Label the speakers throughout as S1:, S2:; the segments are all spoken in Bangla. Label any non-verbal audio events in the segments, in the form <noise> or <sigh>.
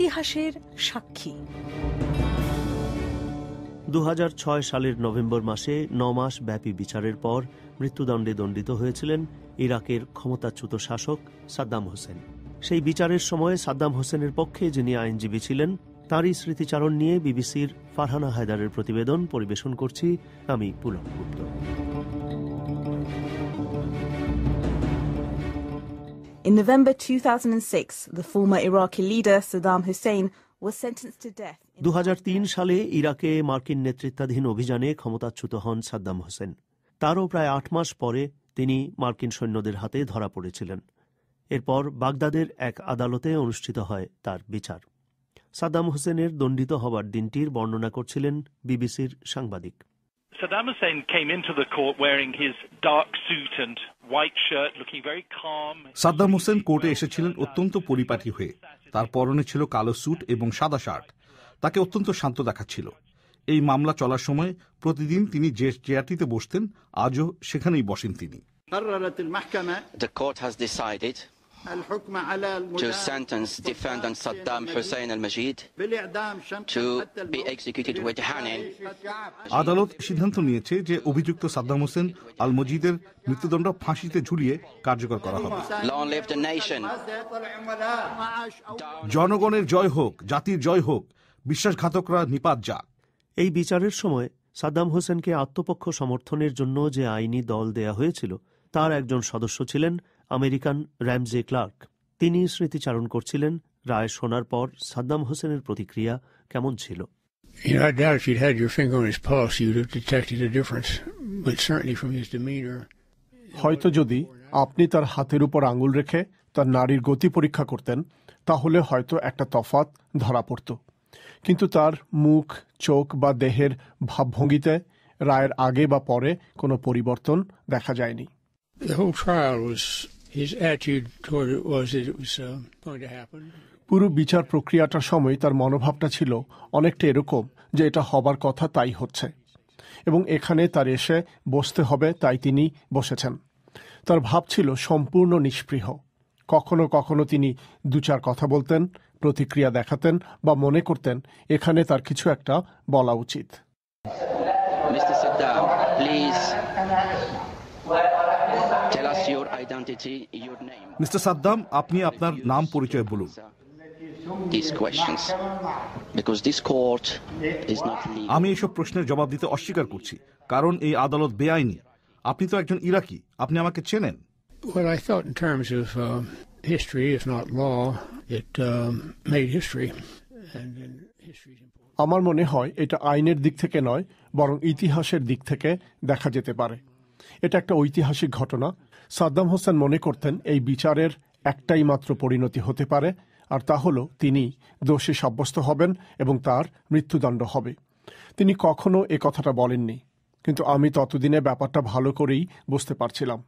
S1: ইতিহাসের সাক্ষী দু সালের নভেম্বর মাসে ন মাস ব্যাপী বিচারের পর মৃত্যুদণ্ডে দণ্ডিত হয়েছিলেন ইরাকের ক্ষমতাচ্যুত শাসক সাদ্দাম হোসেন সেই বিচারের সময় সাদ্দাম হোসেনের পক্ষে যিনি আইনজীবী ছিলেন তাঁরই স্মৃতিচারণ নিয়ে বিবিসির ফারহানা হায়দারের প্রতিবেদন পরিবেশন করছি আমি পুলক গুপ্ত
S2: In November 2006, the former Iraqi leader Saddam Hussein was sentenced to
S1: death. 2003 সালে ইরাকে মার্কিন নেতৃত্বাধীন অভিযানে ক্ষমতাচ্যুত হন সাদ্দাম হোসেন তারও প্রায় আট মাস পরে তিনি মার্কিন সৈন্যদের হাতে ধরা পড়েছিলেন এরপর বাগদাদের এক আদালতে অনুষ্ঠিত হয় তার বিচার সাদ্দাম হোসেনের দণ্ডিত হবার দিনটির বর্ণনা করছিলেন বিবিসির সাংবাদিক
S2: Saddam Hussein came into the court wearing his dark suit and white shirt, looking very calm.
S1: Saddam Hossain কোর্টে এসেছিলেন অত্যন্ত পরিপাটি
S3: হয়ে তার পরনে ছিল কালো স্যুট এবং সাদা শার্ট তাকে অত্যন্ত শান্ত দেখাচ্ছিল এই মামলা চলার সময় প্রতিদিন তিনি যে চেয়ারটিতে বসতেন আজও সেখানেই বসেন তিনি The court has decided
S1: to
S3: sentence defendant Saddam Hussein al-Majid
S1: to be executed with
S2: hanging.
S3: আদালত সিদ্ধান্ত নিয়েছে যে অভিযুক্ত সাদ্দাম হোসেন আল মজিদের মৃত্যুদণ্ড ফাঁসিতে ঝুলিয়ে কার্যকর করা হবে
S1: জনগণের জয় হোক জাতির জয় হোক বিশ্বাসঘাতকরা নিপাত যাক এই বিচারের সময় সাদ্দাম হোসেনকে আত্মপক্ষ সমর্থনের জন্য যে আইনি দল দেয়া হয়েছিল তার একজন সদস্য ছিলেন আমেরিকান র্যামজে ক্লার্ক তিনি স্মৃতিচারণ করছিলেন রায় শোনার পর সাদ্দাম হোসেনের প্রতিক্রিয়া কেমন ছিল
S3: হয়তো যদি আপনি তার হাতের উপর আঙুল রেখে তার নারীর গতি পরীক্ষা করতেন তাহলে হয়তো একটা তফাত ধরা পড়ত কিন্তু তার মুখ চোখ বা দেহের ভাবভঙ্গিতে রায়ের আগে বা পরে কোনো পরিবর্তন দেখা যায়নি Uh, পুরো বিচার প্রক্রিয়াটার সময় তার মনোভাবটা ছিল অনেকটা এরকম যে এটা হবার কথা তাই হচ্ছে এবং এখানে তার এসে বসতে হবে তাই তিনি বসেছেন তার ভাব ছিল সম্পূর্ণ নিষ্পৃহ কখনো কখনো তিনি দু চার কথা বলতেন প্রতিক্রিয়া দেখাতেন বা মনে করতেন এখানে তার কিছু একটা বলা উচিত মিস্টার সাদ্দাম আপনি আপনার নাম পরিচয় বলুন আমি এসব প্রশ্নের জবাব দিতে অস্বীকার করছি কারণ এই আদালত বেআইনি আপনি তো একজন ইরাকি
S2: আপনি আমাকে চেনেন uh, uh, আমার মনে হয় এটা
S3: আইনের দিক থেকে নয় বরং ইতিহাসের দিক থেকে দেখা যেতে পারে এটা একটা ঐতিহাসিক ঘটনা সাদ্দাম হোসেন মনে করতেন এই বিচারের একটাই মাত্র পরিণতি হতে পারে আর তা হল তিনি দোষী সাব্যস্ত হবেন এবং তার মৃত্যুদণ্ড হবে তিনি কখনো এ কথাটা বলেননি কিন্তু আমি ততদিনে ব্যাপারটা ভালো করেই বুঝতে পারছিলাম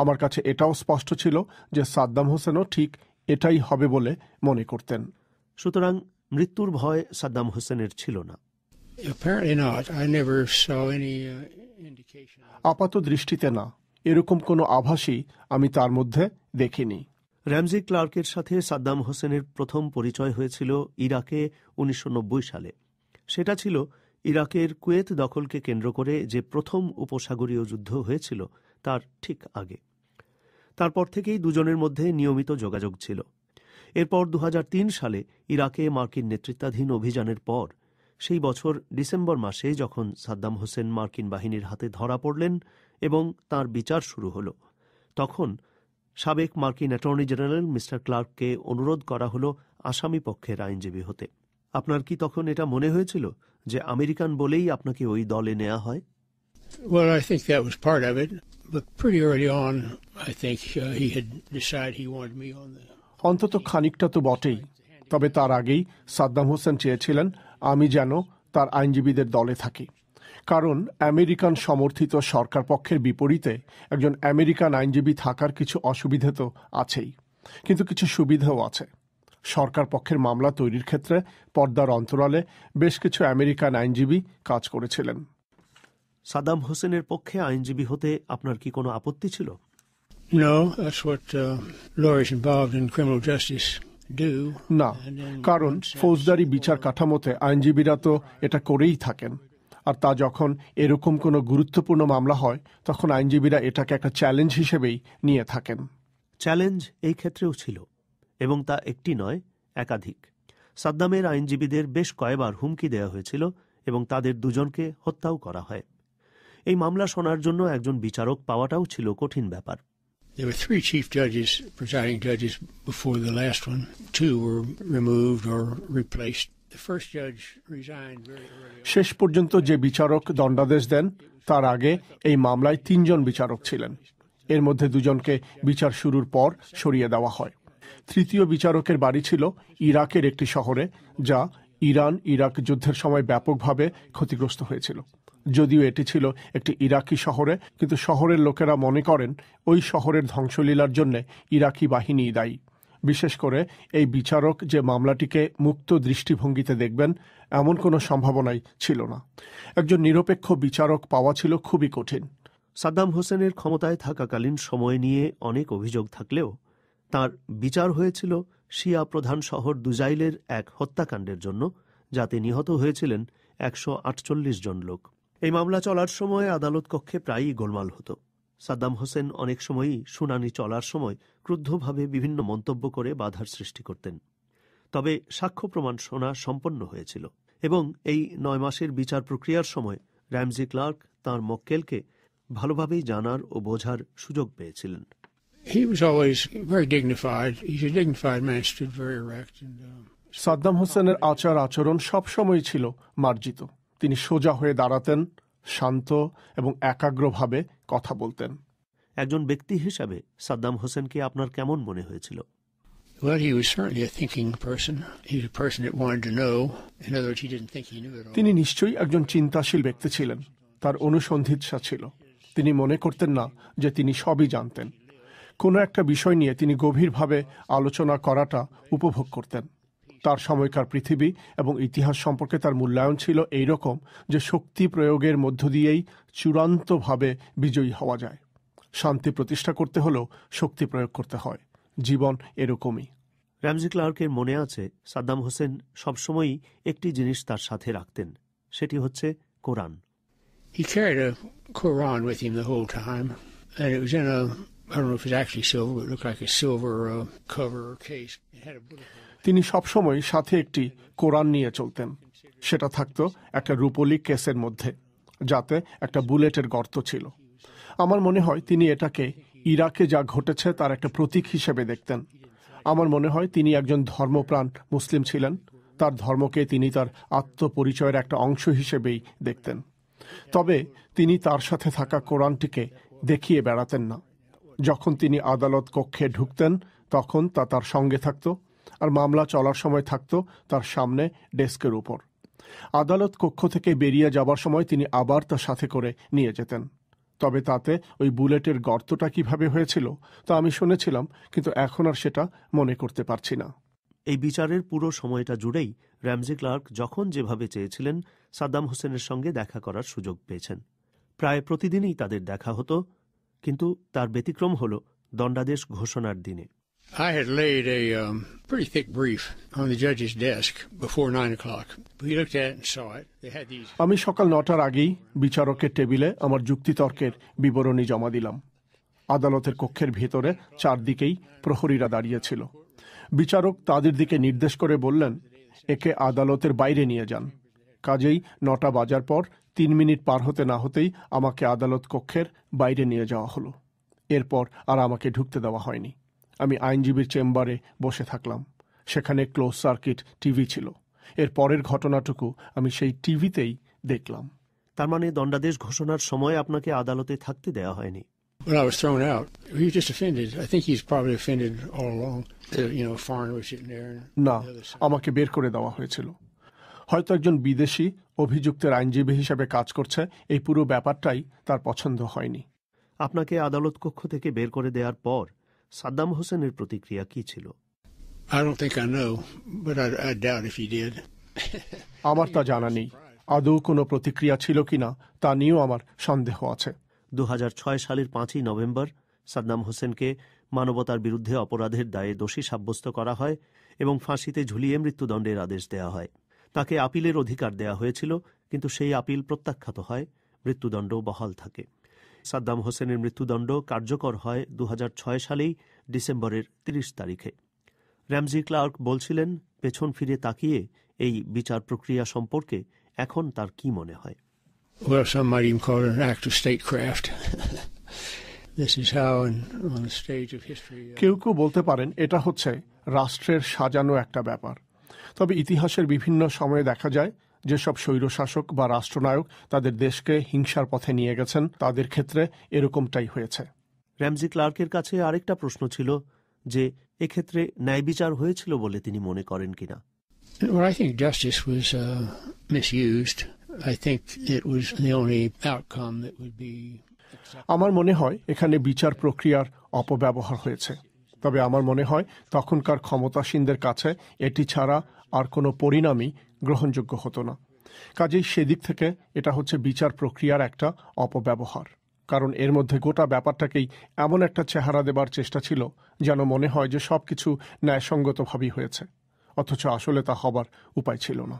S3: আমার কাছে এটাও স্পষ্ট ছিল যে সাদ্দাম হোসেনও ঠিক এটাই হবে বলে
S1: মনে করতেন সুতরাং মৃত্যুর ভয় সাদ্দাম হোসেনের ছিল না Uh, আপাত দৃষ্টিতে না এরকম কোনো আভাসই আমি তার মধ্যে দেখিনি র্যামজি ক্লার্কের সাথে সাদ্দাম হোসেনের প্রথম পরিচয় হয়েছিল ইরাকে উনিশশো সালে সেটা ছিল ইরাকের কুয়েত দখলকে কেন্দ্র করে যে প্রথম উপসাগরীয় যুদ্ধ হয়েছিল তার ঠিক আগে তারপর থেকেই দুজনের মধ্যে নিয়মিত যোগাযোগ ছিল এরপর দু সালে ইরাকে মার্কিন নেতৃত্বাধীন অভিযানের পর সেই বছর ডিসেম্বর মাসে যখন সাদ্দাম হোসেন মার্কিন বাহিনীর হাতে ধরা পড়লেন এবং তার বিচার শুরু হল তখন সাবেক মার্কিন অ্যাটর্নি জেনারেল মিস্টার ক্লার্ককে অনুরোধ করা হল আসামি পক্ষের আইনজীবী হতে আপনার কি তখন এটা মনে হয়েছিল যে আমেরিকান বলেই আপনাকে ওই দলে নেওয়া হয় Well, I think that was part of it. But pretty
S2: early on, I think uh, he had decided he wanted me on the...
S1: অন্তত খানিকটা তো
S3: বটেই তবে তার আগেই সাদ্দাম হোসেন চেয়েছিলেন আমি যেন তার আইনজীবীদের দলে থাকি কারণ আমেরিকান সমর্থিত সরকার পক্ষের বিপরীতে একজন আমেরিকান আইনজীবী থাকার কিছু অসুবিধে তো আছেই কিন্তু কিছু সুবিধেও আছে সরকার পক্ষের মামলা তৈরির ক্ষেত্রে পর্দার অন্তরালে বেশ কিছু আমেরিকান আইনজীবী
S1: কাজ করেছিলেন সাদাম হোসেনের পক্ষে আইনজীবী হতে আপনার কি কোনো আপত্তি ছিল
S2: No, that's what uh, lawyers involved in criminal justice
S3: না কারণ ফৌজদারি বিচার কাঠামোতে আইনজীবীরা তো এটা করেই থাকেন আর তা যখন এরকম কোনো গুরুত্বপূর্ণ মামলা হয় তখন আইনজীবীরা এটাকে একটা
S1: চ্যালেঞ্জ হিসেবেই নিয়ে থাকেন চ্যালেঞ্জ এই ক্ষেত্রেও ছিল এবং তা একটি নয় একাধিক সাদ্দামের আইনজীবীদের বেশ কয়েকবার হুমকি দেওয়া হয়েছিল এবং তাদের দুজনকে হত্যাও করা হয় এই মামলা শোনার জন্য একজন বিচারক পাওয়াটাও ছিল কঠিন ব্যাপার There were three chief judges, presiding judges, before the last one.
S2: Two were removed or replaced. শেষ
S3: পর্যন্ত যে বিচারক দণ্ডাদেশ দেন তার আগে এই মামলায় তিনজন বিচারক ছিলেন এর মধ্যে দুজনকে বিচার শুরুর পর সরিয়ে দেওয়া হয় তৃতীয় বিচারকের বাড়ি ছিল ইরাকের একটি শহরে যা ইরান ইরাক যুদ্ধের সময় ব্যাপকভাবে ক্ষতিগ্রস্ত হয়েছিল যদিও এটি ছিল একটি ইরাকি শহরে কিন্তু শহরের লোকেরা মনে করেন ওই শহরের ধ্বংসলীলার জন্য ইরাকি বাহিনী দায়ী বিশেষ করে এই বিচারক যে মামলাটিকে মুক্ত দৃষ্টিভঙ্গিতে দেখবেন এমন কোনো সম্ভাবনাই ছিল না
S1: একজন নিরপেক্ষ বিচারক পাওয়া ছিল খুবই কঠিন সাদ্দাম হোসেনের ক্ষমতায় থাকাকালীন সময় নিয়ে অনেক অভিযোগ থাকলেও তার বিচার হয়েছিল শিয়া প্রধান শহর দুজাইলের এক হত্যাকাণ্ডের জন্য যাতে নিহত হয়েছিলেন একশো জন লোক এই মামলা চলার সময় আদালত কক্ষে প্রায়ই গোলমাল হতো সাদ্দাম হোসেন অনেক সময়ই শুনানি চলার সময় ক্রুদ্ধভাবে বিভিন্ন মন্তব্য করে বাধার সৃষ্টি করতেন তবে সাক্ষ্য প্রমাণ শোনা সম্পন্ন হয়েছিল এবং এই নয় মাসের বিচার প্রক্রিয়ার সময় র্যামজি ক্লার্ক তার মক্কেলকে ভালোভাবেই জানার ও বোঝার সুযোগ পেয়েছিলেন uh,
S3: সাদ্দাম হোসেনের আচার আচরণ সবসময় ছিল মার্জিত তিনি সোজা হয়ে দাঁড়াতেন শান্ত এবং একাগ্রভাবে কথা বলতেন
S1: একজন ব্যক্তি হিসাবে সাদ্দাম হোসেনকে আপনার কেমন মনে হয়েছিল
S3: তিনি নিশ্চয়ই একজন চিন্তাশীল ব্যক্তি ছিলেন তার অনুসন্ধিৎসা ছিল তিনি মনে করতেন না যে তিনি সবই জানতেন কোনো একটা বিষয় নিয়ে তিনি গভীরভাবে আলোচনা করাটা উপভোগ করতেন তার সময়কার পৃথিবী এবং ইতিহাস সম্পর্কে তার মূল্যায়ন ছিল এই রকম যে শক্তি প্রয়োগের মধ্য দিয়েই চূড়ান্তভাবে বিজয়ী হওয়া যায় শান্তি
S1: প্রতিষ্ঠা করতে হলেও শক্তি প্রয়োগ করতে হয় জীবন এরকমই র্যামজি ক্লার্কের মনে আছে সাদ্দাম হোসেন সবসময়ই একটি জিনিস তার সাথে রাখতেন সেটি হচ্ছে কোরআন He carried a Quran with him the whole time, and it was
S2: in a I don't know if actually silver, but it looked like a silver uh, cover or case. It had a
S3: তিনি সবসময় সাথে একটি কোরআন নিয়ে চলতেন সেটা থাকতো একটা রূপলি কেসের মধ্যে যাতে একটা বুলেটের গর্ত ছিল আমার মনে হয় তিনি এটাকে ইরাকে যা ঘটেছে তার একটা প্রতীক হিসেবে দেখতেন আমার মনে হয় তিনি একজন ধর্মপ্রাণ মুসলিম ছিলেন তার ধর্মকে তিনি তার আত্মপরিচয়ের একটা অংশ হিসেবেই দেখতেন তবে তিনি তার সাথে থাকা কোরআনটিকে দেখিয়ে বেড়াতেন না যখন তিনি আদালত কক্ষে ঢুকতেন তখন তা তার সঙ্গে থাকতো আর মামলা চলার সময় থাকত তার সামনে ডেস্কের উপর আদালত কক্ষ থেকে বেরিয়ে যাবার সময় তিনি আবার তার সাথে করে নিয়ে যেতেন তবে তাতে ওই বুলেটের গর্তটা কিভাবে হয়েছিল তা আমি শুনেছিলাম কিন্তু এখন আর সেটা মনে করতে পারছি না
S1: এই বিচারের পুরো সময়টা জুড়েই র্যামজি ক্লার্ক যখন যেভাবে চেয়েছিলেন সাদ্দাম হোসেনের সঙ্গে দেখা করার সুযোগ পেয়েছেন প্রায় প্রতিদিনই তাদের দেখা হতো কিন্তু তার ব্যতিক্রম হল দণ্ডাদেশ ঘোষণার দিনে I had laid
S2: a um, pretty thick brief on the judge's desk before nine o'clock. We looked at it and saw it. They had these. আমি
S3: সকাল নটার আগেই বিচারকের টেবিলে আমার যুক্তিতর্কের বিবরণী জমা দিলাম আদালতের কক্ষের ভেতরে চারদিকেই প্রহরীরা দাঁড়িয়েছিল বিচারক তাদের দিকে নির্দেশ করে বললেন একে আদালতের বাইরে নিয়ে যান কাজেই নটা বাজার পর তিন মিনিট পার হতে না হতেই আমাকে আদালত কক্ষের বাইরে নিয়ে যাওয়া হলো এরপর আর আমাকে ঢুকতে দেওয়া হয়নি আমি আইনজীবীর চেম্বারে বসে থাকলাম সেখানে ক্লোজ সার্কিট টিভি ছিল এর পরের ঘটনাটুকু আমি সেই টিভিতেই
S1: দেখলাম তার মানে দণ্ডাদেশ ঘোষণার সময় আপনাকে আদালতে থাকতে দেওয়া হয়নি
S3: না আমাকে বের করে দেওয়া হয়েছিল হয়তো একজন বিদেশি অভিযুক্তের আইনজীবী
S1: হিসেবে কাজ করছে এই পুরো ব্যাপারটাই তার পছন্দ হয়নি আপনাকে আদালত কক্ষ থেকে বের করে দেওয়ার পর সাদ্দাম হোসেনের প্রতিক্রিয়া কি ছিল <laughs> আমার তা জানা নেই আদৌ কোনো
S3: প্রতিক্রিয়া ছিল কিনা তা নিয়েও আমার সন্দেহ আছে
S1: দু সালের পাঁচই নভেম্বর সাদ্দাম হোসেনকে মানবতার বিরুদ্ধে অপরাধের দায়ে দোষী সাব্যস্ত করা হয় এবং ফাঁসিতে ঝুলিয়ে মৃত্যুদণ্ডের আদেশ দেয়া হয় তাকে আপিলের অধিকার দেয়া হয়েছিল কিন্তু সেই আপিল প্রত্যাখ্যাত হয় মৃত্যুদণ্ড বহাল থাকে সাদ্দাম হোসেনের মৃত্যুদণ্ড কার্যকর হয় দু সালেই ডিসেম্বরের ৩০ তারিখে র্যামজি ক্লার্ক বলছিলেন পেছন ফিরে তাকিয়ে এই বিচার প্রক্রিয়া সম্পর্কে এখন তার কি মনে হয় Well, some might even call it an act of statecraft.
S2: কেউ
S3: কেউ বলতে পারেন এটা হচ্ছে রাষ্ট্রের সাজানো একটা ব্যাপার তবে ইতিহাসের বিভিন্ন সময়ে দেখা যায় যেসব স্বৈরশাসক বা রাষ্ট্রনায়ক তাদের দেশকে হিংসার পথে নিয়ে গেছেন তাদের ক্ষেত্রে এরকমটাই হয়েছে
S1: র্যামজি ক্লার্কের কাছে আরেকটা প্রশ্ন ছিল যে এক্ষেত্রে ন্যায় বিচার হয়েছিল বলে তিনি মনে করেন কিনা
S2: uh, আমার মনে হয় এখানে বিচার
S3: প্রক্রিয়ার অপব্যবহার হয়েছে তবে আমার মনে হয় তখনকার ক্ষমতাসীনদের কাছে এটি ছাড়া আর কোনো পরিণামই গ্রহণযোগ্য হতো না কাজেই সেদিক থেকে এটা হচ্ছে বিচার প্রক্রিয়ার একটা অপব্যবহার কারণ এর মধ্যে গোটা ব্যাপারটাকেই এমন একটা চেহারা দেবার চেষ্টা ছিল যেন মনে হয় যে সব কিছু ন্যায়সঙ্গতভাবেই হয়েছে অথচ আসলে তা হবার উপায় ছিল না